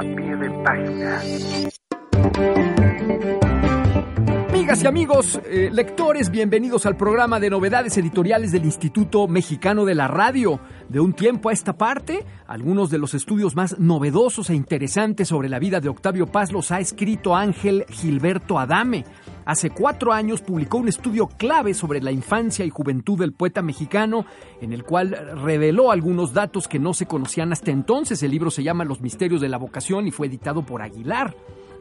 pie de página. Amigas y amigos, eh, lectores, bienvenidos al programa de novedades editoriales del Instituto Mexicano de la Radio. De un tiempo a esta parte, algunos de los estudios más novedosos e interesantes sobre la vida de Octavio Paz los ha escrito Ángel Gilberto Adame hace cuatro años publicó un estudio clave sobre la infancia y juventud del poeta mexicano, en el cual reveló algunos datos que no se conocían hasta entonces. El libro se llama Los misterios de la vocación y fue editado por Aguilar.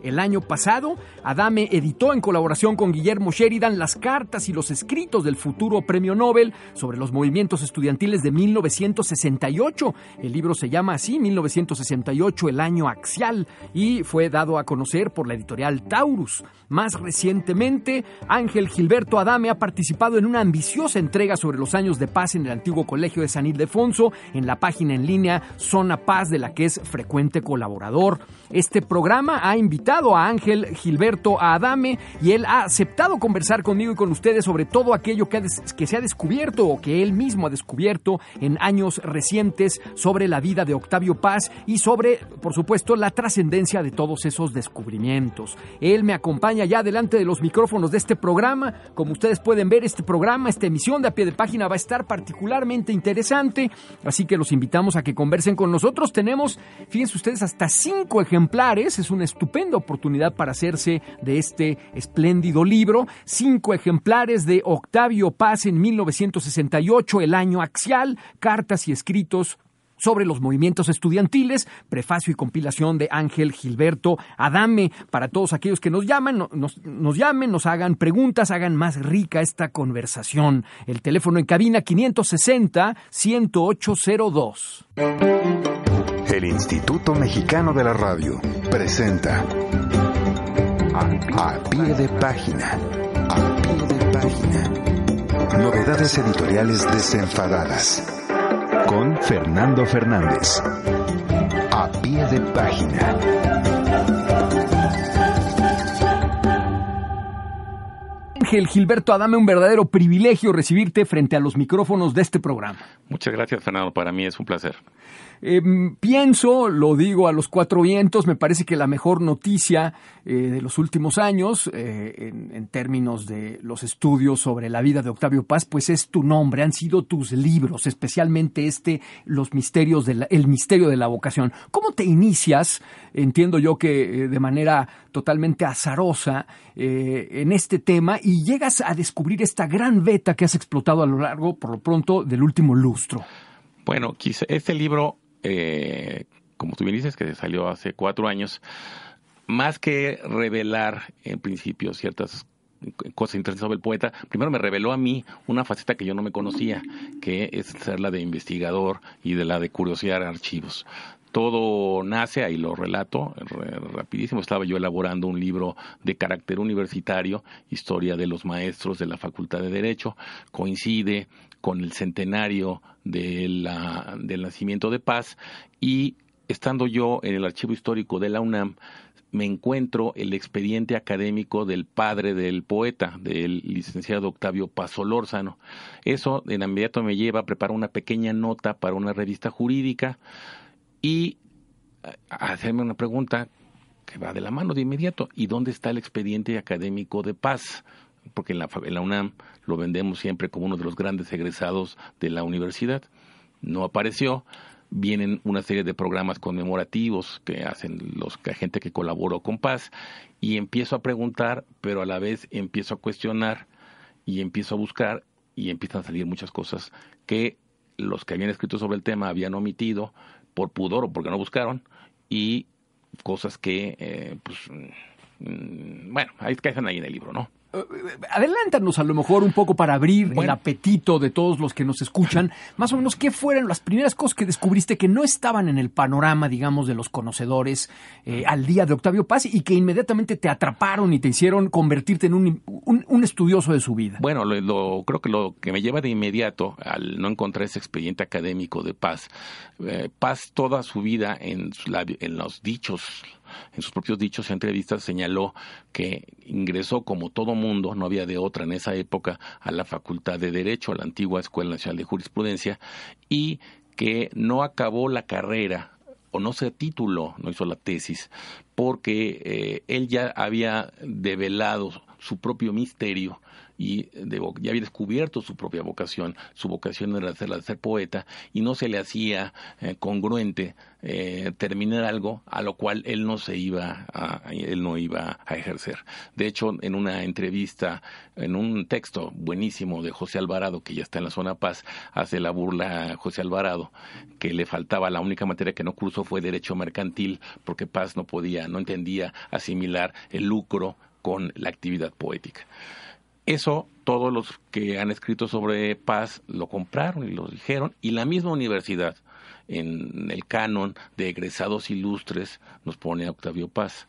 El año pasado, Adame editó en colaboración con Guillermo Sheridan las cartas y los escritos del futuro premio Nobel sobre los movimientos estudiantiles de 1968. El libro se llama así, 1968, el año axial, y fue dado a conocer por la editorial Taurus. Más recientemente, Ángel Gilberto Adame ha participado en una ambiciosa entrega sobre los años de paz en el antiguo colegio de San Ildefonso, en la página en línea Zona Paz, de la que es frecuente colaborador. Este programa ha invitado a Ángel Gilberto Adame y él ha aceptado conversar conmigo y con ustedes sobre todo aquello que, que se ha descubierto o que él mismo ha descubierto en años recientes sobre la vida de Octavio Paz y sobre, por supuesto, la trascendencia de todos esos descubrimientos. Él me acompaña ya delante de los micrófonos de este programa. Como ustedes pueden ver, este programa, esta emisión de a pie de página va a estar particularmente interesante, así que los invitamos a que conversen con nosotros. Tenemos, fíjense ustedes, hasta cinco ejemplares. Es un estupendo oportunidad para hacerse de este espléndido libro. Cinco ejemplares de Octavio Paz en 1968, El año axial, cartas y escritos sobre los movimientos estudiantiles, prefacio y compilación de Ángel Gilberto Adame. Para todos aquellos que nos llaman, nos, nos, llamen, nos hagan preguntas, hagan más rica esta conversación. El teléfono en cabina 560 10802. El Instituto Mexicano de la Radio presenta A pie de página. A pie de página. Novedades editoriales desenfadadas. Con Fernando Fernández. A pie de página. Ángel Gilberto Adame, un verdadero privilegio recibirte frente a los micrófonos de este programa. Muchas gracias, Fernando. Para mí es un placer. Em, pienso, lo digo a los cuatro vientos, me parece que la mejor noticia eh, de los últimos años, eh, en, términos de los estudios sobre la vida de Octavio Paz, pues es tu nombre, han sido tus libros, especialmente este, los misterios de el misterio de la vocación. ¿Cómo te inicias? Entiendo yo que eh, de manera totalmente azarosa en este tema y llegas a descubrir esta gran beta que has explotado a lo largo, por lo pronto, del último lustro. Bueno, este libro eh, como tú bien dices, que salió hace cuatro años, más que revelar en principio ciertas cosas interesantes sobre el poeta, primero me reveló a mí una faceta que yo no me conocía, que es ser la de investigador y de la de curiosidad curiosear archivos todo nace, ahí lo relato rapidísimo, estaba yo elaborando un libro de carácter universitario, Historia de los Maestros de la Facultad de Derecho, coincide con el centenario de la, del nacimiento de Paz y estando yo en el archivo histórico de la UNAM, me encuentro el expediente académico del padre del poeta, del licenciado Octavio Pasolórzano. Eso de inmediato me lleva a preparar una pequeña nota para una revista jurídica y hacerme una pregunta que va de la mano de inmediato. ¿Y dónde está el expediente académico de paz? Porque la, en la UNAM lo vendemos siempre como uno de los grandes egresados de la universidad. No apareció, vienen una serie de programas conmemorativos que hacen los la gente que colaboró con Paz y empiezo a preguntar, pero a la vez empiezo a cuestionar y empiezo a buscar y empiezan a salir muchas cosas que los que habían escrito sobre el tema habían omitido por pudor o porque no buscaron y cosas que eh, pues mm, bueno, ahí caen ahí en el libro, ¿no? Eh, adelántanos a lo mejor un poco para abrir el apetito de todos los que nos escuchan, más o menos qué fueron las primeras cosas que descubriste que no estaban en el panorama, digamos, de los conocedores eh, al día de Octavio Paz y que inmediatamente te atraparon y te hicieron convertirte en un, estudioso de su vida. Bueno, lo, creo que lo que me lleva de inmediato al no encontrar ese expediente académico de Paz, eh, Paz toda su vida en, en los dichos en sus propios dichos y entrevistas señaló que ingresó como todo mundo, no había de otra en esa época, a la Facultad de Derecho, a la antigua Escuela Nacional de Jurisprudencia, y que no acabó la carrera o no se tituló, no hizo la tesis, porque eh, él ya había develado su propio misterio y ya había descubierto su propia vocación. Su vocación era ser, ser poeta y no se le hacía eh, congruente eh, terminar algo a lo cual él no se iba a, él no iba a ejercer. De hecho, en una entrevista, en un texto buenísimo de José Alvarado, que ya está en la zona Paz, hace la burla a José Alvarado, que le faltaba la única materia que no cursó fue Derecho Mercantil, porque Paz no podía, no entendía asimilar el lucro con la actividad poética. Eso todos los que han escrito sobre paz lo compraron y lo dijeron, y la misma universidad en el canon de egresados ilustres nos pone a Octavio Paz.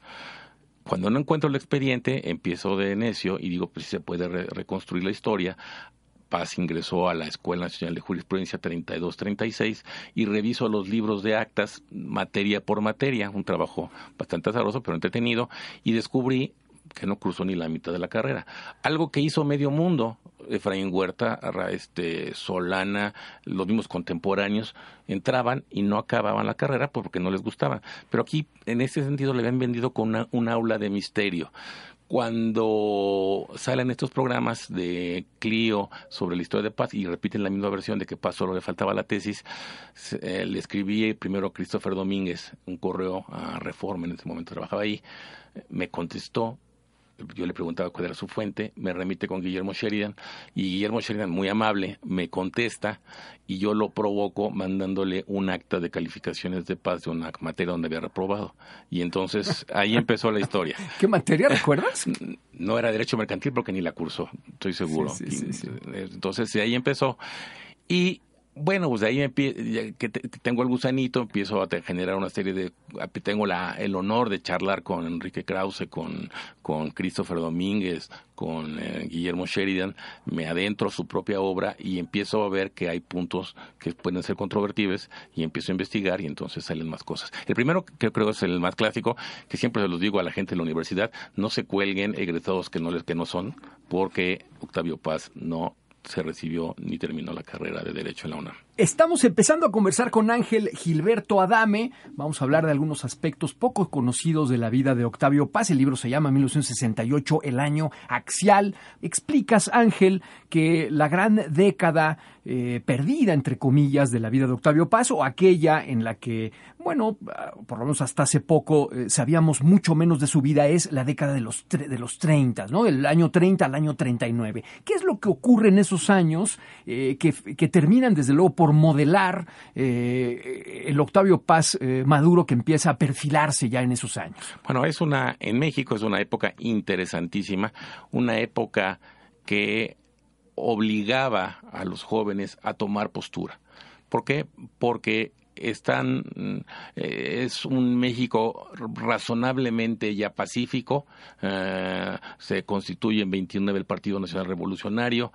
Cuando no encuentro el expediente, empiezo de necio y digo, pues se puede reconstruir la historia. Paz ingresó a la Escuela Nacional de Jurisprudencia 32-36 y reviso los libros de actas materia por materia, un trabajo bastante azaroso pero entretenido, y descubrí que no cruzó ni la mitad de la carrera. Algo que hizo medio mundo, Efraín Huerta, este, Solana, los mismos contemporáneos, entraban y no acababan la carrera porque no les gustaba. Pero aquí, en ese sentido, le habían vendido con un aula de misterio cuando salen estos programas de Clio sobre la historia de paz y repiten la misma versión de que Paz solo le faltaba la tesis, eh, le escribí primero a Christopher Domínguez un correo a Reforma, en ese momento trabajaba ahí, me contestó yo le preguntaba cuál era su fuente, me remite con Guillermo Sheridan y Guillermo Sheridan, muy amable, me contesta y yo lo provoco mandándole un acta de calificaciones de paz de una materia donde había reprobado. Y entonces ahí empezó la historia. ¿Qué materia recuerdas? No era Derecho Mercantil porque ni la cursó, estoy seguro. Sí, sí, sí, entonces ahí empezó. Y bueno, pues de ahí que tengo el gusanito, empiezo a generar una serie de... Tengo el honor de charlar con Enrique Krause, con, Christopher Domínguez, con eh, Guillermo Sheridan, me adentro a su propia obra y empiezo a ver que hay puntos que pueden ser controvertibles y empiezo a investigar y entonces salen más cosas. El primero que creo es el más clásico, que siempre se los digo a la gente de la universidad, no se cuelguen egresados que no, les, que no son, porque Octavio Paz no se recibió ni terminó la carrera de Derecho en la UNAM. Estamos empezando a conversar con Ángel Gilberto Adame. Vamos a hablar de algunos aspectos poco conocidos de la vida de Octavio Paz. El libro se llama 1968, el año axial. Explicas, Ángel, que la gran década eh, perdida, entre comillas, de la vida de Octavio Paz o aquella en la que, bueno, por lo menos hasta hace poco eh, sabíamos mucho menos de su vida es la década de los, de 30, ¿no? Del año 30 al año 39. ¿Qué es lo que ocurre en esos años eh, que, terminan, desde luego, por modelar eh, el Octavio Paz eh, Maduro que empieza a perfilarse ya en esos años? Bueno, es una, en México es una época interesantísima, una época que obligaba a los jóvenes a tomar postura. ¿Por qué? Porque están eh, es un México razonablemente ya pacífico se constituye en 29 el Partido Nacional Revolucionario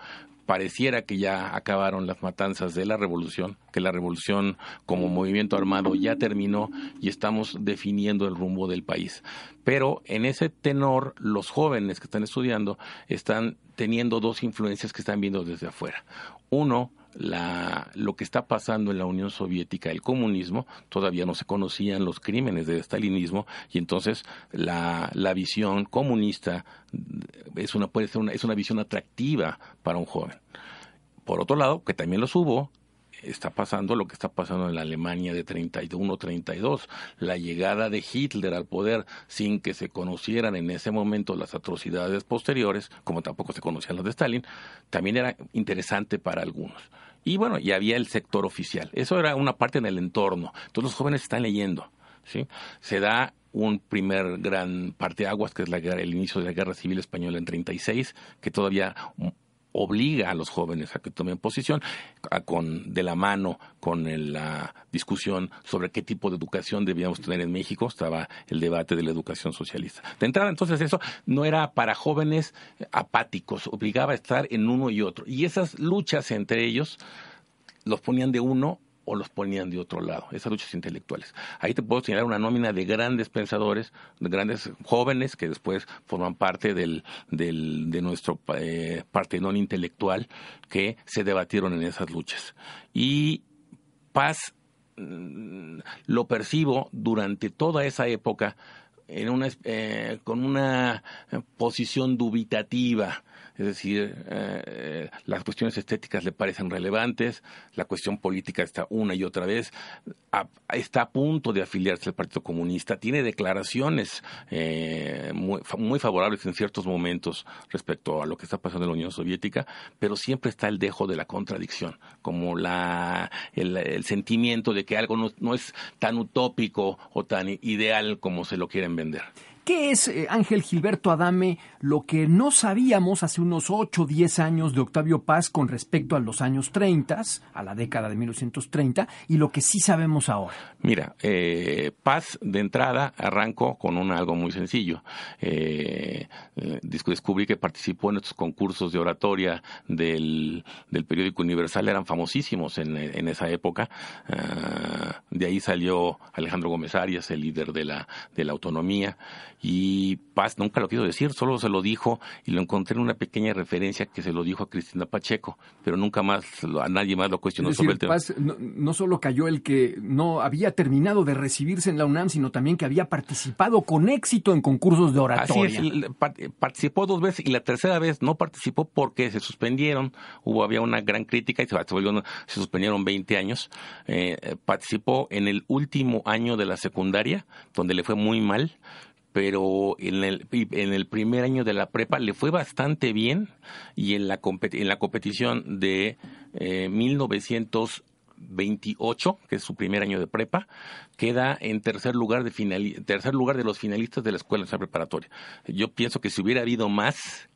pareciera que ya acabaron las matanzas de la revolución, que la revolución como movimiento armado ya terminó y estamos definiendo el rumbo del país. Pero en ese tenor, los jóvenes que están estudiando están teniendo dos influencias que están viendo desde afuera. Uno, lo que está pasando en la Unión Soviética, el comunismo, todavía no se conocían los crímenes de estalinismo y entonces la, visión comunista eh, es una, puede ser es una visión atractiva para un joven. Por otro lado, que también los hubo, está pasando lo que está pasando en la Alemania de 31-32, la llegada de Hitler al poder sin que se conocieran en ese momento las atrocidades posteriores, como tampoco se conocían las de Stalin, también era interesante para algunos. Y bueno, y había el sector oficial. Eso era una parte en el entorno. Entonces los jóvenes están leyendo. ¿sí? Se da un primer gran parteaguas, que es la, el inicio de la Guerra Civil Española en 36, que todavía obliga a los jóvenes a que tomen posición con, de la mano con la discusión sobre qué tipo de educación debíamos tener en México. Estaba el debate de la educación socialista. De entrada, entonces, eso no era para jóvenes apáticos, obligaba a estar en uno y otro. Y esas luchas entre ellos los ponían de uno o los ponían de otro lado, esas luchas intelectuales. Ahí te puedo señalar una nómina de grandes pensadores, de grandes jóvenes que después forman parte del, del, de nuestro eh, partenón intelectual que se debatieron en esas luchas. Y Paz mm, lo percibo durante toda esa época en una, eh, con una posición dubitativa, es decir, eh, eh, las cuestiones estéticas le parecen relevantes, la cuestión política está una y otra vez, está a punto de afiliarse al Partido Comunista, tiene declaraciones eh, muy, favorables en ciertos momentos respecto a lo que está pasando en la Unión Soviética, pero siempre está el dejo de la contradicción, como el, sentimiento de que algo no es tan utópico o tan ideal como se lo quieren vender. ¿Qué es eh, Ángel Gilberto Adame lo que no sabíamos hace unos 8 o 10 años de Octavio Paz con respecto a los años 30, a la década de 1930, y lo que sí sabemos ahora? Mira, eh, Paz de entrada arrancó con algo muy sencillo. Eh, descubrí que participó en estos concursos de oratoria del, periódico Universal, eran famosísimos en, esa época. Ah, de ahí salió Alejandro Gómez Arias, el líder de la, de la autonomía y Paz nunca lo quiso decir, solo se lo dijo y lo encontré en una pequeña referencia que se lo dijo a Cristina Pacheco, pero nunca más a nadie más lo cuestionó sobre el tema. Paz no, solo cayó el que no había terminado de recibirse en la UNAM, sino también que había participado con éxito en concursos de oratoria. participó dos veces y la tercera vez no participó porque se suspendieron, hubo había una gran crítica y se, volvió, se suspendieron 20 años. Eh, participó en el último año de la secundaria, donde le fue muy mal pero en el, en el primer año de la prepa le fue bastante bien y en la, en la competición de 1928, eh, que es su primer año de prepa, queda en tercer lugar de tercer lugar de los finalistas de la escuela de preparatoria. Yo pienso que si hubiera habido más,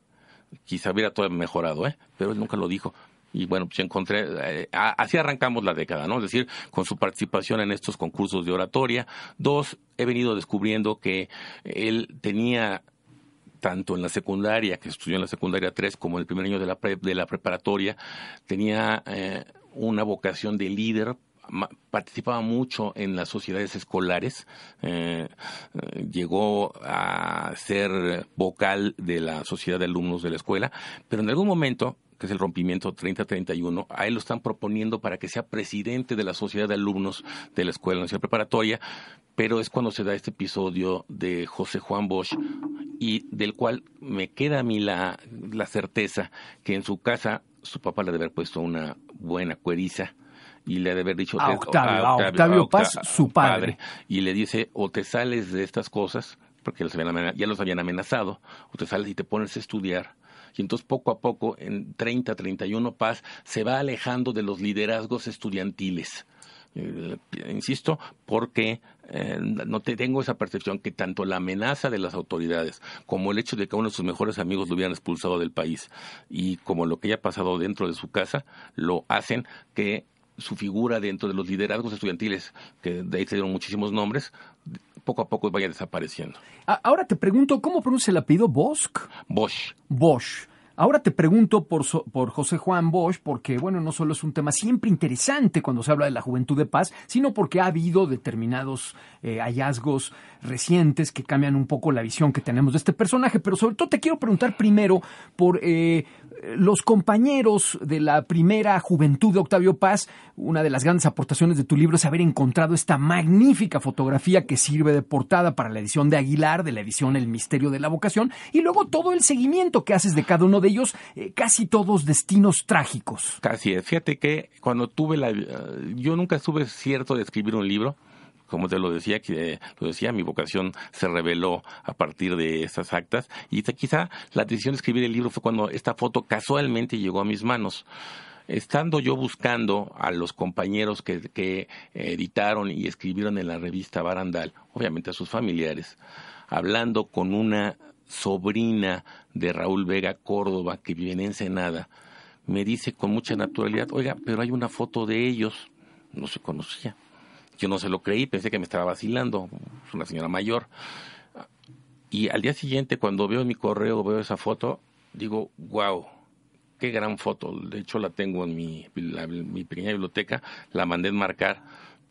quizá hubiera todo mejorado, ¿eh? pero él nunca lo dijo y bueno, pues encontré, eh, así arrancamos la década, ¿no? Es decir, con su participación en estos concursos de oratoria. Dos, he venido descubriendo que él tenía tanto en la secundaria, que estudió en la secundaria tres, como en el primer año de la, de la preparatoria, tenía eh, una vocación de líder participaba mucho en las sociedades escolares, eh, eh, llegó a ser vocal de la sociedad de alumnos de la escuela, pero en algún momento que es el rompimiento 30-31, a él lo están proponiendo para que sea presidente de la sociedad de alumnos de la Escuela Nacional Preparatoria, pero es cuando se da este episodio de José Juan Bosch y del cual me queda a mí la, la certeza que en su casa su papá le debe haber puesto una buena cueriza y le ha de haber dicho a Octavio, Paz, su padre. Y le dice, o te sales de estas cosas, porque ya los habían amenazado, o te sales y te pones a estudiar. Y entonces poco a poco, en 30, 31, Paz se va alejando de los liderazgos estudiantiles eh, insisto, porque eh, no te tengo esa percepción que tanto la amenaza de las autoridades como el hecho de que uno de sus mejores amigos lo hubieran expulsado del país y como lo que haya pasado dentro de su casa lo hacen que su figura dentro de los liderazgos estudiantiles, que de ahí se dieron muchísimos nombres, poco a poco vaya desapareciendo. Ahora te pregunto, ¿cómo pronuncia el apellido Bosch? Bosch. Bosch. Ahora te pregunto por, por José Juan Bosch, porque bueno, no solo es un tema siempre interesante cuando se habla de la juventud de paz, sino porque ha habido determinados eh, hallazgos recientes que cambian un poco la visión que tenemos de este personaje, pero sobre todo te quiero preguntar primero por eh, los compañeros de la primera juventud de Octavio Paz. Una de las grandes aportaciones de tu libro es haber encontrado esta magnífica fotografía que sirve de portada para la edición de Aguilar, de la edición El Misterio de la Vocación, y luego todo el seguimiento que haces de cada uno de ellos eh, casi todos destinos trágicos. Casi, es, fíjate que cuando tuve la... Yo nunca estuve cierto de escribir un libro, como te lo decía, eh, lo decía, mi vocación se reveló a partir de esas actas y quizá la decisión de escribir el libro fue cuando esta foto casualmente llegó a mis manos. Estando yo buscando a los compañeros que editaron y escribieron en la revista Barandal, obviamente a sus familiares, hablando con una sobrina de Raúl Vega Córdoba, que vive en Ensenada, me dice con mucha naturalidad, oiga, pero hay una foto de ellos, no se conocía. Yo no se lo creí, pensé que me estaba vacilando, es una señora mayor. Y al día siguiente, cuando veo mi correo, veo esa foto, digo, wow, qué gran foto. De hecho, la tengo en mi, mi pequeña biblioteca, la mandé marcar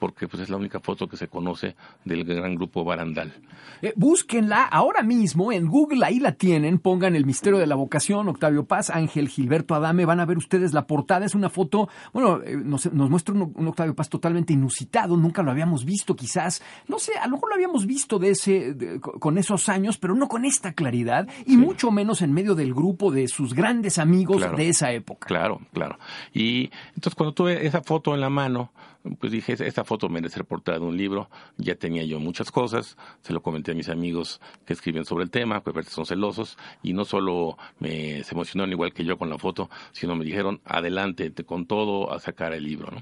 porque pues, es la única foto que se conoce del gran grupo Barandal. Eh, búsquenla ahora mismo en Google, ahí la tienen, pongan el misterio de la vocación, Octavio Paz, Ángel Gilberto Adame, van a ver ustedes la portada, es una foto, bueno, eh, nos, muestra un, Octavio Paz totalmente inusitado, nunca lo habíamos visto quizás, no sé, a lo mejor lo habíamos visto de ese, con esos años, pero no con esta claridad y mucho menos en medio del grupo de sus grandes amigos de esa época. Claro, claro. Y entonces cuando tuve esa foto en la mano, pues dije, esta foto merece ser portada de un libro, ya tenía yo muchas cosas, se lo comenté a mis amigos que escriben sobre el tema, pues, a pues, son celosos, y no solo me, se emocionaron igual que yo con la foto, sino me dijeron, adelante, con todo a sacar el libro, ¿no?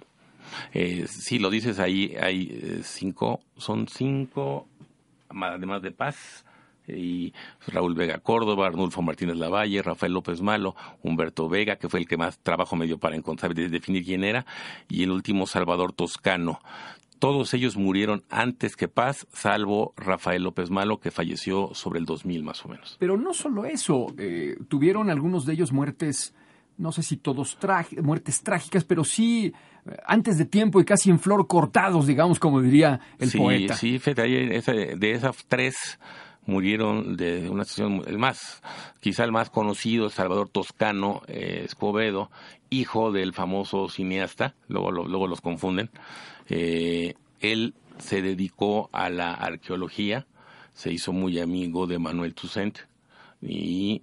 Eh, si lo dices ahí, hay eh, cinco, son cinco, además de paz, y pues, Raúl Vega Córdoba, Arnulfo Martínez Lavalle, Rafael López Malo, Humberto Vega, que fue el que más trabajo me dio para encontrar y definir quién era, y el último Salvador Toscano. Todos ellos murieron antes que Paz, salvo Rafael López Malo, que falleció sobre el 2000 más o menos. Pero no solo eso, eh, tuvieron algunos de ellos muertes no sé si todos muertes trágicas, pero sí eh, antes de tiempo y casi en flor cortados, digamos, como diría el poeta. Sí, de esas tres murieron de una situación, el más, quizá el más conocido, Salvador Toscano eh, Escobedo, hijo del famoso cineasta, luego, luego los confunden. Eh, él se dedicó a la arqueología, se hizo muy amigo de Manuel Tucent y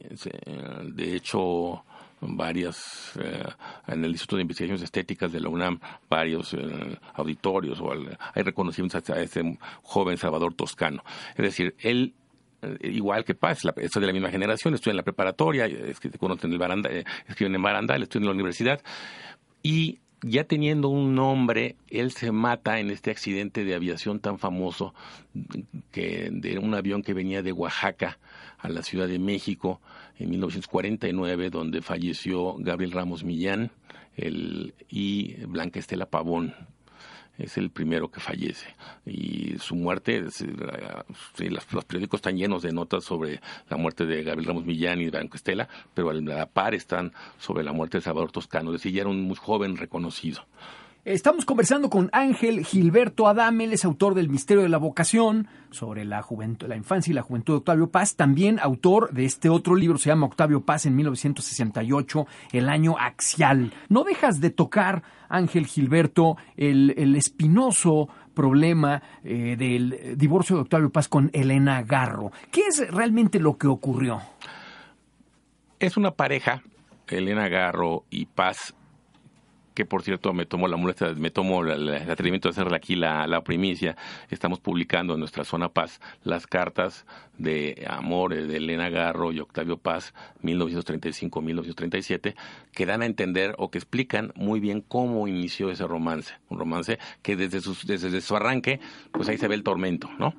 de hecho varias eh, en el Instituto de Investigaciones Estéticas de la UNAM varios auditorios o hay reconocimientos a este joven Salvador Toscano. Es decir, él eh, igual que Paz, es de la misma generación, estuve en la preparatoria, eh, en el eh, en Barandal, estuve en la universidad, y ya teniendo un nombre, él se mata en este accidente de aviación tan famoso que de un avión que venía de Oaxaca a la Ciudad de México en 1949, donde falleció Gabriel Ramos Millán y Blanca Estela Pavón, es el primero que fallece. Y su muerte, los, periódicos están llenos de notas sobre la muerte de Gabriel Ramos Millán y de Branco Estela, pero a la par están sobre la muerte de Salvador Toscano. Es decir, era un muy joven reconocido. Estamos conversando con Ángel Gilberto Adamel, es autor del Misterio de la Vocación sobre la, juventud, la infancia y la juventud de Octavio Paz, también autor de este otro libro, se llama Octavio Paz en 1968, el año axial. No dejas de tocar, Ángel Gilberto, el, espinoso problema eh, del divorcio de Octavio Paz con Elena Garro. ¿Qué es realmente lo que ocurrió? Es una pareja, Elena Garro y Paz, que por cierto me tomó la molestia, me tomo el, atrevimiento de hacerle aquí la, primicia. Estamos publicando en nuestra zona Paz las cartas de amor de Elena Garro y Octavio Paz, 1935-1937, que dan a entender o que explican muy bien cómo inició ese romance. Un romance que desde, sus, desde su arranque, pues ahí se ve el tormento, ¿no?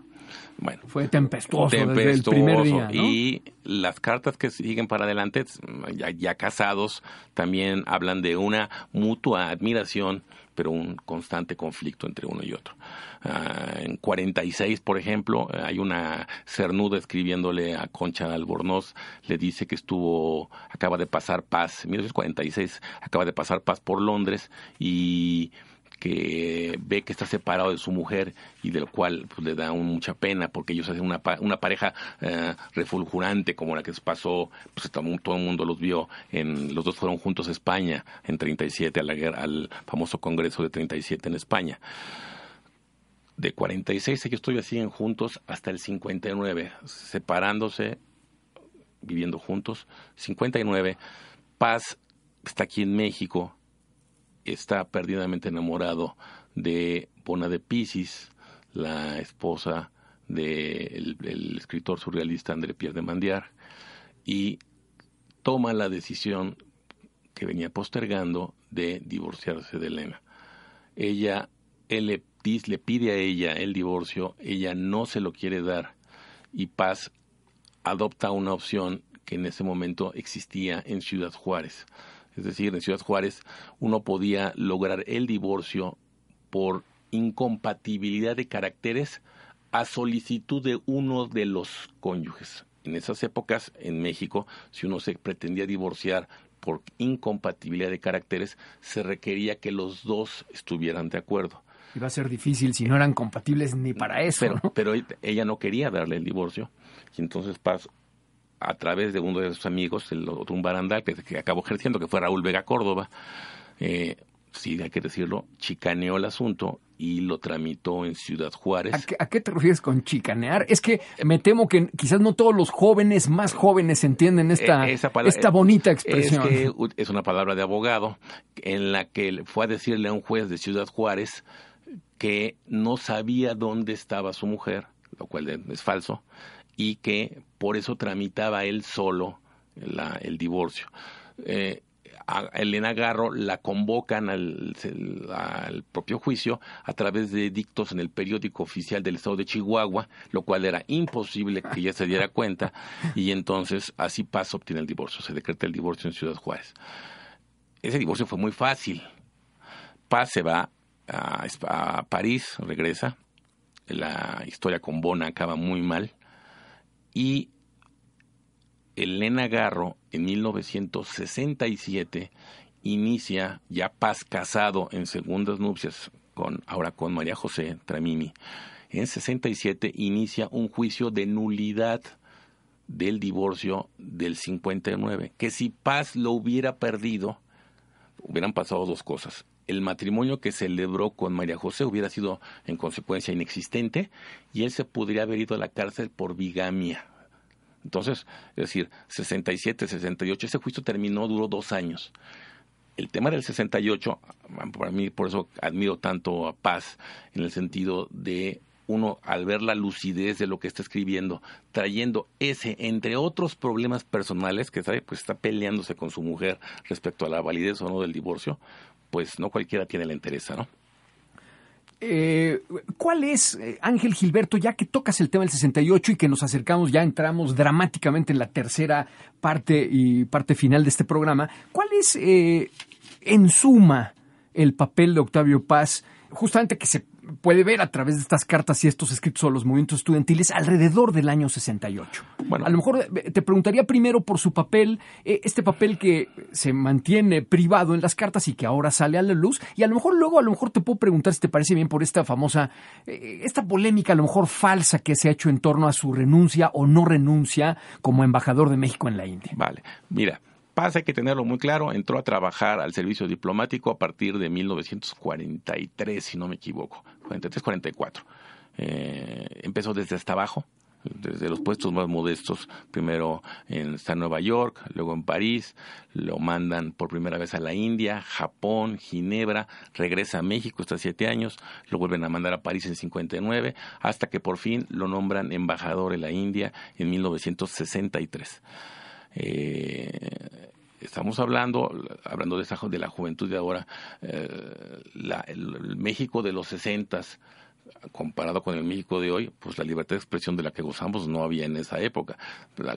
Bueno, fue tempestuoso, el primer día. Y las cartas que siguen para adelante, mm, ya, casados, también hablan de una mutua admiración pero un constante conflicto entre uno y otro. Ah, en 46, por ejemplo, hay una cernuda escribiéndole a Concha Albornoz, le dice que estuvo, acaba de pasar paz, en 1946, acaba de pasar paz por Londres y que ve que está separado de su mujer y del cual pues, le da mucha pena porque ellos hacen una, pareja eh, refulgurante como la que pasó, pues todo, el mundo los vio, en, los dos fueron juntos a España en 37, al famoso Congreso de 37 en España. De 46 ellos todavía siguen juntos hasta el 59, separándose, viviendo juntos. 59, Paz está aquí en México, está perdidamente enamorado de Bona de Pisis la esposa del el escritor surrealista André Pierre de Mandiar, y toma la decisión que venía postergando de divorciarse de Elena. Ella, él le pide a ella el divorcio, ella no se lo quiere dar y Paz adopta una opción que en ese momento existía en Ciudad Juárez es decir, en Ciudad Juárez, uno podía lograr el divorcio por incompatibilidad de caracteres a solicitud de uno de los cónyuges. En esas épocas, en México, si uno se pretendía divorciar por incompatibilidad de caracteres, se requería que los dos estuvieran de acuerdo. Iba a ser difícil si no eran compatibles ni para eso. Pero, ella no quería darle el divorcio y entonces pasó a través de uno de sus amigos, el otro un barandal que, acabó ejerciendo, que fue Raúl Vega Córdoba, eh, sí, hay que decirlo, chicaneó el asunto y lo tramitó en Ciudad Juárez. ¿A qué, te refieres con chicanear? Es que me temo que quizás no todos los jóvenes más jóvenes entienden esta, eh, esta bonita expresión. Es, es una palabra de abogado en la que fue a decirle a un juez de Ciudad Juárez que no sabía dónde estaba su mujer, lo cual es falso, y que por eso tramitaba él solo el divorcio. Eh, Elena Garro la convocan al, propio juicio a través de dictos en el periódico oficial del estado de Chihuahua, lo cual era imposible que ella se diera cuenta, y entonces así Paz obtiene el divorcio, se decreta el divorcio en Ciudad Juárez. Ese divorcio fue muy fácil. Paz se va a París, regresa, la historia con Bona acaba muy mal, y Elena Garro en 1967 inicia ya paz casado en segundas nupcias con ahora con María José Tramini. En 67 inicia un juicio de nulidad del divorcio del 59, que si Paz lo hubiera perdido, hubieran pasado dos cosas el matrimonio que celebró con María José hubiera sido en consecuencia inexistente y él se podría haber ido a la cárcel por bigamia. Entonces, es decir, 67, 68, ese juicio terminó, duró dos años. El tema del 68, para mí, por eso admiro tanto a Paz, en el sentido de uno al ver la lucidez de lo que está escribiendo, trayendo ese, entre otros problemas personales que sabe, pues está peleándose con su mujer respecto a la validez o no del divorcio, pues no cualquiera tiene la interés, ¿no? Eh, ¿Cuál es, eh, Ángel Gilberto, ya que tocas el tema del 68 y que nos acercamos, ya entramos dramáticamente en la tercera parte y parte final de este programa, cuál es, eh, en suma, el papel de Octavio Paz, justamente que se puede ver a través de estas cartas y estos escritos o los movimientos estudiantiles alrededor del año 68. Bueno, a lo mejor eh, te preguntaría primero por su papel, eh, este papel que se mantiene privado en las cartas y que ahora sale a la luz, y a lo mejor luego a lo mejor te puedo preguntar si te parece bien por esta famosa, eh, esta polémica a lo mejor falsa que se ha hecho en torno a su renuncia o no renuncia como embajador de México en la India. Vale, mira, pasa que tenerlo muy claro, entró a trabajar al servicio diplomático a partir de 1943, si no me equivoco. 43, 44. Eh, empezó desde hasta abajo, desde los puestos más modestos, primero en, San Nueva York, luego en París, lo mandan por primera vez a la India, Japón, Ginebra, regresa a México hasta siete años, lo vuelven a mandar a París en 59, hasta que por fin lo nombran embajador en la India en 1963. Eh, Estamos hablando, hablando de, esa, de la juventud de ahora, eh, el, México de los sesentas, comparado con el México de hoy, pues la libertad de expresión de la que gozamos no había en esa época.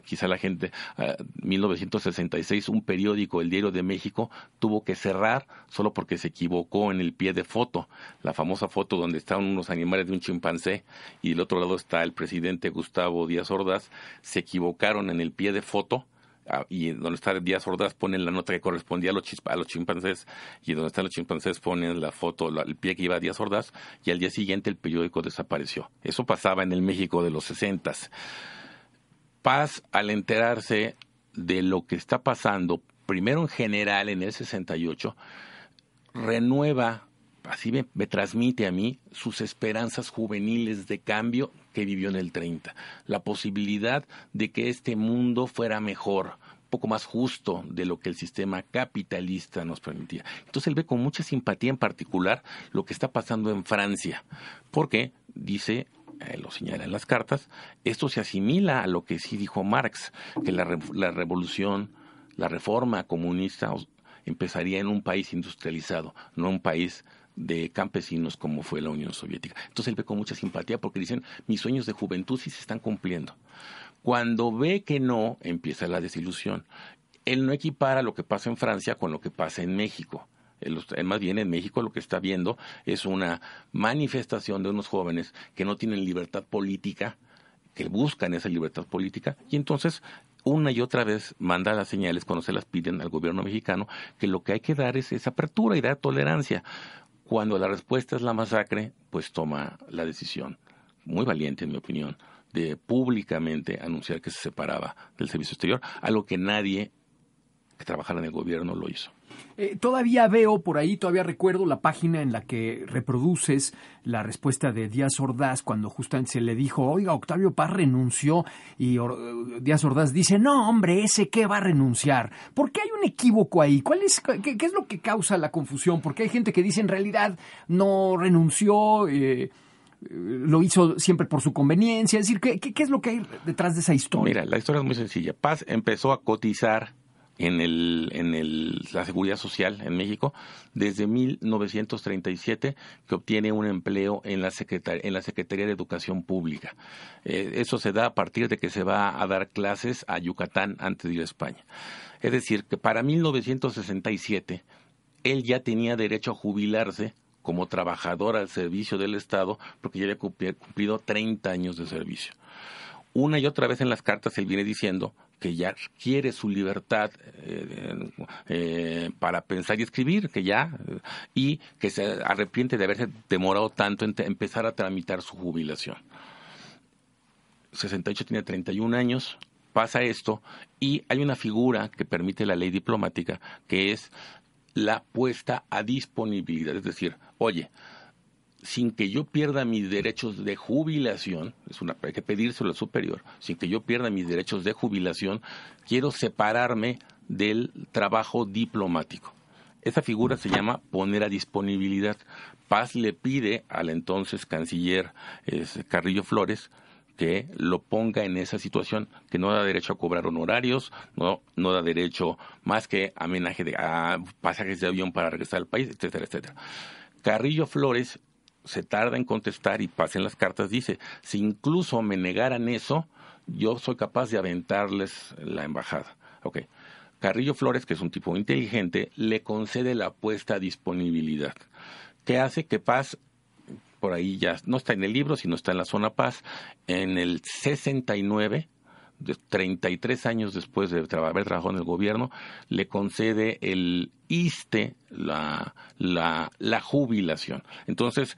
Quizá la gente, eh, en 1966, un periódico, el Diario de México, tuvo que cerrar solo porque se equivocó en el pie de foto, la famosa foto donde están unos animales de un chimpancé y del otro lado está el presidente Gustavo Díaz Ordaz, se equivocaron en el pie de foto Ah, y donde está Díaz Ordaz ponen la nota que correspondía a los, chimpancés y donde están los chimpancés ponen la foto, el pie que iba a Díaz Ordaz y al día siguiente el periódico desapareció. Eso pasaba en el México de los sesentas. Paz al enterarse de lo que está pasando, primero en general en el 68, renueva así me, transmite a mí sus esperanzas juveniles de cambio que vivió en el 30, la posibilidad de que este mundo fuera mejor un poco más justo de lo que el sistema capitalista nos permitía. Entonces él ve con mucha simpatía en particular lo que está pasando en Francia, porque dice eh, lo señala en las cartas, esto se asimila a lo que sí dijo Marx, que la, la revolución, la reforma comunista empezaría en un país industrializado, no un país de campesinos como fue la Unión Soviética. Entonces él ve con mucha simpatía porque dicen, mis sueños de juventud sí se están cumpliendo. Cuando ve que no, empieza la desilusión. Él no equipara lo que pasa en Francia con lo que pasa en México. él Más bien en México lo que está viendo es una manifestación de unos jóvenes que no tienen libertad política, que buscan esa libertad política, y entonces una y otra vez manda las señales cuando se las piden al gobierno mexicano que lo que hay que dar es esa apertura y dar tolerancia. Cuando la respuesta es la masacre, pues toma la decisión, muy valiente en mi opinión, de públicamente anunciar que se separaba del servicio exterior, a lo que nadie que trabajara en el gobierno lo hizo. Eh, todavía veo por ahí, todavía recuerdo la página en la que reproduces la respuesta de Díaz Ordaz cuando justamente se le dijo, oiga, Octavio Paz renunció y eh, Díaz Ordaz dice, no, hombre, ese qué va a renunciar. ¿Por qué hay un equívoco ahí? ¿Cuál es, qué, es lo que causa la confusión? Porque hay gente que dice, en realidad, no renunció. Eh, lo hizo siempre por su conveniencia. Es decir, qué es lo que hay detrás de esa historia? Mira, la historia es muy sencilla. Paz empezó a cotizar en, el, en el, la seguridad social en México desde 1937 que obtiene un empleo en la, en la Secretaría de Educación Pública. Eh, eso se da a partir de que se va a dar clases a Yucatán antes de ir a España. Es decir, que para 1967 él ya tenía derecho a jubilarse como trabajador al servicio del Estado porque ya había cumplido 30 años de servicio. Una y otra vez en las cartas él viene diciendo que ya quiere su libertad eh, eh, para pensar y escribir, que ya, y que se arrepiente de haberse demorado tanto en empezar a tramitar su jubilación. 68 tiene 31 años, pasa esto, y hay una figura que permite la ley diplomática, que es la puesta a disponibilidad, es decir, oye, sin que yo pierda mis derechos de jubilación, es una, hay que pedírselo al superior, sin que yo pierda mis derechos de jubilación, quiero separarme del trabajo diplomático. Esa figura se llama poner a disponibilidad. Paz le pide al entonces canciller Carrillo Flores que lo ponga en esa situación, que no da derecho a cobrar honorarios, no, no da derecho más que amenaje de, a pasajes de avión para regresar al país, etcétera, etcétera. Carrillo Flores se tarda en contestar y pasen las cartas, dice, si incluso me negaran eso, yo soy capaz de aventarles la embajada. Ok. Carrillo Flores, que es un tipo inteligente, le concede la apuesta a disponibilidad, ¿Qué hace que Paz, por ahí ya no está en el libro, sino está en la zona Paz, en el 69 33 años después de haber trabajado en el gobierno, le concede el ISTE la, la, la jubilación. Entonces,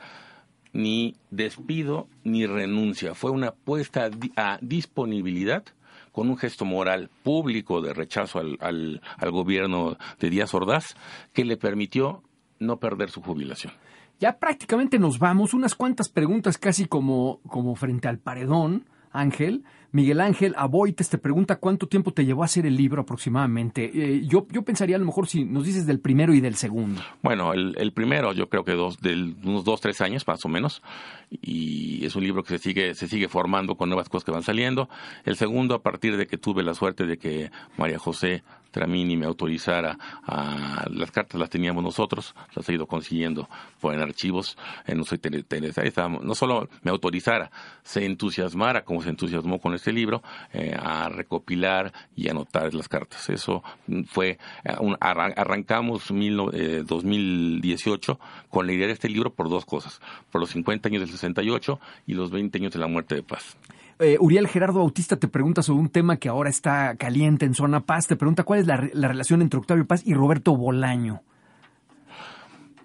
ni despido ni renuncia. Fue una puesta a disponibilidad con un gesto moral público de rechazo al, al, al gobierno de Díaz Ordaz que le permitió no perder su jubilación. Ya prácticamente nos vamos, unas cuantas preguntas casi como, como frente al paredón, Ángel. Miguel Ángel Aboites te pregunta cuánto tiempo te llevó a hacer el libro aproximadamente. Eh, yo, yo pensaría a lo mejor si nos dices del primero y del segundo. Bueno, el, el primero yo creo que dos, del, unos dos, tres años más o menos. Y es un libro que se sigue, se sigue formando con nuevas cosas que van saliendo. El segundo a partir de que tuve la suerte de que María José Tramini me autorizara a las cartas, las teníamos nosotros, las he ido consiguiendo por en archivos, en no, no solo me autorizara, se entusiasmara como se entusiasmó con este libro, eh, a recopilar y anotar las cartas. Eso fue, eh, arrancamos mil, 2018 eh, con la idea de este libro por dos cosas, por los 50 años del 68 y los 20 años de la muerte de paz. Eh, Uriel Gerardo Bautista te pregunta sobre un tema que ahora está caliente en Zona Paz. Te pregunta cuál es la, relación entre Octavio Paz y Roberto Bolaño.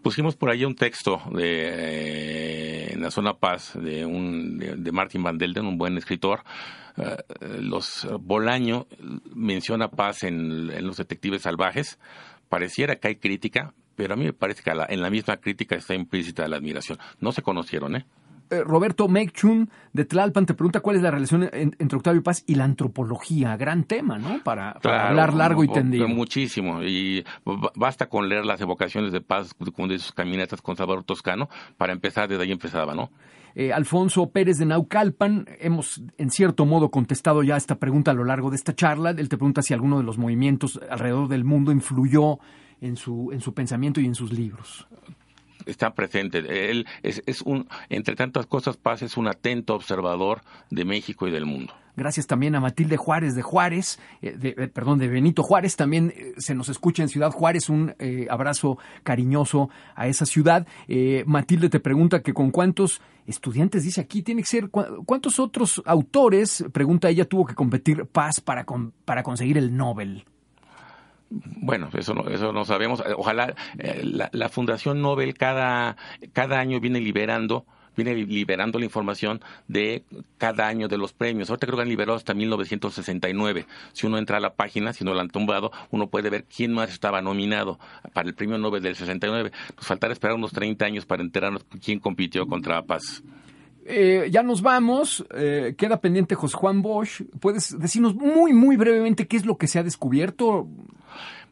Pusimos por ahí un texto de, eh, en la Zona Paz de, un, de, Martin Van Delden, un buen escritor, eh, los Bolaño menciona paz en, los detectives salvajes. Pareciera que hay crítica, pero a mí me parece que en la misma crítica está implícita la admiración. No se conocieron, ¿eh? Eh, Roberto Mechun de Tlalpan te pregunta cuál es la relación entre Octavio Paz y la antropología. Gran tema, ¿no? Para, hablar largo y tendido. Muchísimo. Y basta con leer las evocaciones de Paz de sus caminatas con Salvador Toscano para empezar, desde ahí empezaba, ¿no? Eh, Alfonso Pérez de Naucalpan, hemos en cierto modo contestado ya esta pregunta a lo largo de esta charla. Él te pregunta si alguno de los movimientos alrededor del mundo influyó en su, en su pensamiento y en sus libros está presente. Él es, un, entre tantas cosas, Paz es un atento observador de México y del mundo. Gracias también a Matilde Juárez de Juárez, eh, eh, perdón, de Benito Juárez. También eh, se nos escucha en Ciudad Juárez. Un abrazo cariñoso a esa ciudad. Matilde te pregunta que con cuántos estudiantes, dice aquí, tiene que ser, ¿cuántos otros autores, pregunta ella, tuvo que competir Paz para, para conseguir el Nobel? Bueno, eso no, eso no sabemos. Ojalá eh, la, Fundación Nobel cada, cada año viene liberando viene liberando la información de cada año de los premios. Ahorita creo que han liberado hasta 1969. Si uno entra a la página, si no la han tumbado, uno puede ver quién más estaba nominado para el premio Nobel del 69. Nos faltará esperar unos 30 años para enterarnos quién compitió contra Paz. Eh, ya nos vamos, eh, queda pendiente José Juan Bosch. ¿Puedes decirnos muy, muy brevemente qué es lo que se ha descubierto?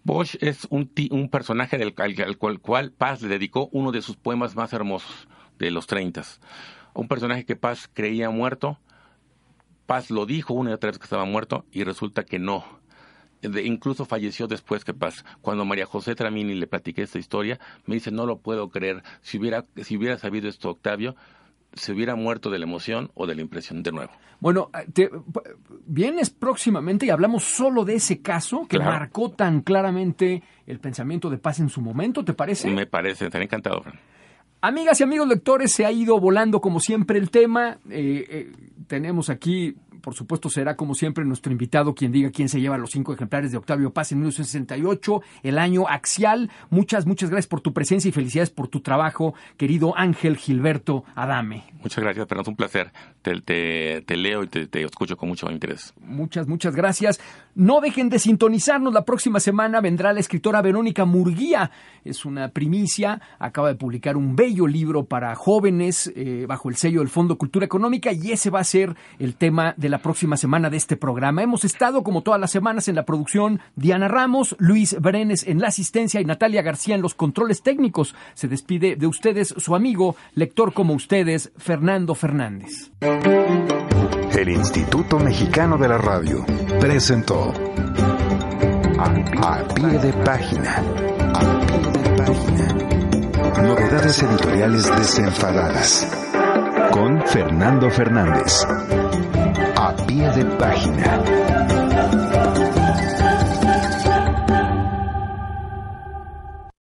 Bosch es un, un personaje del, al, cual, Paz le dedicó uno de sus poemas más hermosos, de los 30. Un personaje que Paz creía muerto. Paz lo dijo una y otra vez que estaba muerto y resulta que no. incluso falleció después que Paz. Cuando María José Tramini le platiqué esta historia, me dice, no lo puedo creer. Si hubiera, si hubiera sabido esto, Octavio, se hubiera muerto de la emoción o de la impresión de nuevo. Bueno, ah, vienes próximamente y hablamos solo de ese caso que marcó tan claramente el pensamiento de paz en su momento, ¿te parece? Me parece, estaré encantado, Amigas y amigos lectores, se ha ido volando como siempre el tema. Eh, eh, tenemos aquí por supuesto, será como siempre nuestro invitado quien diga quién se lleva los cinco ejemplares de Octavio Paz en 1968, el año axial. Muchas, muchas gracias por tu presencia y felicidades por tu trabajo, querido Ángel Gilberto Adame. Muchas gracias, Fernando, un placer. Te, leo y te, escucho con mucho interés. Muchas, muchas gracias. No dejen de sintonizarnos. La próxima semana vendrá la escritora Verónica Murguía. Es una primicia. Acaba de publicar un bello libro para jóvenes eh, bajo el sello del Fondo Cultura Económica y ese va a ser el tema de la próxima semana de este programa. Hemos estado, como todas las semanas, en la producción Diana Ramos, Luis Brenes en la asistencia y Natalia García en los controles técnicos. Se despide de ustedes su amigo, lector como ustedes, Fernando Fernández. El Instituto Mexicano de la Radio presentó A pie de página. A pie de página. Novedades editoriales desenfadadas con Fernando Fernández a pie de página.